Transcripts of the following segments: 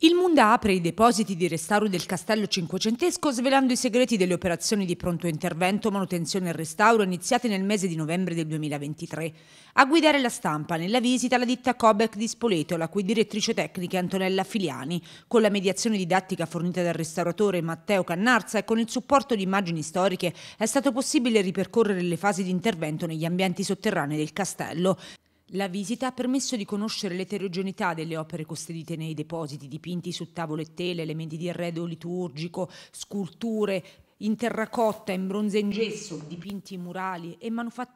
Il Munda apre i depositi di restauro del castello cinquecentesco svelando i segreti delle operazioni di pronto intervento, manutenzione e restauro iniziate nel mese di novembre del 2023. A guidare la stampa nella visita la ditta Kobec di Spoleto, la cui direttrice tecnica è Antonella Filiani, con la mediazione didattica fornita dal restauratore Matteo Cannarza e con il supporto di immagini storiche è stato possibile ripercorrere le fasi di intervento negli ambienti sotterranei del castello. La visita ha permesso di conoscere l'eterogeneità delle opere custodite nei depositi, dipinti su tavole e tele, elementi di arredo liturgico, sculture in terracotta, in bronzo e in gesso, dipinti murali e manufatti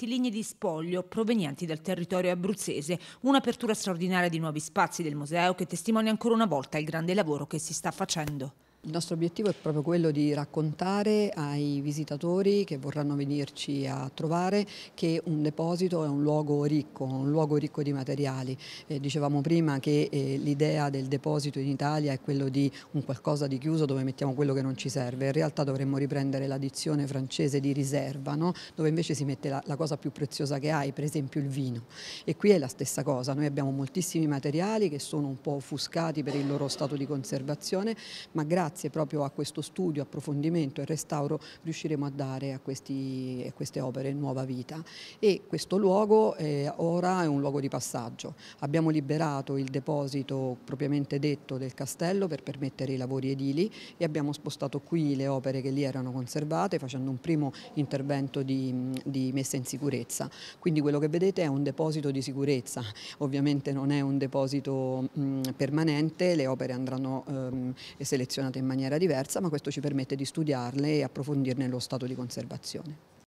manufattilinee di spoglio provenienti dal territorio abruzzese, un'apertura straordinaria di nuovi spazi del museo che testimonia ancora una volta il grande lavoro che si sta facendo. Il nostro obiettivo è proprio quello di raccontare ai visitatori che vorranno venirci a trovare che un deposito è un luogo ricco, un luogo ricco di materiali. Eh, dicevamo prima che eh, l'idea del deposito in Italia è quello di un qualcosa di chiuso dove mettiamo quello che non ci serve. In realtà dovremmo riprendere la dizione francese di riserva, no? dove invece si mette la, la, cosa più preziosa che hai, per esempio il vino. E qui è la stessa cosa, noi abbiamo moltissimi materiali che sono un po' offuscati per il loro stato di conservazione, ma grazie grazie proprio a questo studio, approfondimento e restauro riusciremo a dare a, questi, a queste opere nuova vita. E questo luogo eh, ora è un luogo di passaggio. Abbiamo liberato il deposito propriamente detto del castello per permettere i lavori edili e abbiamo spostato qui le opere che lì erano conservate facendo un primo intervento di, di messa in sicurezza. Quindi quello che vedete è un deposito di sicurezza, ovviamente non è un deposito mh, permanente, le opere andranno ehm, selezionate in maniera diversa, ma questo ci permette di studiarle e approfondirne lo stato di conservazione.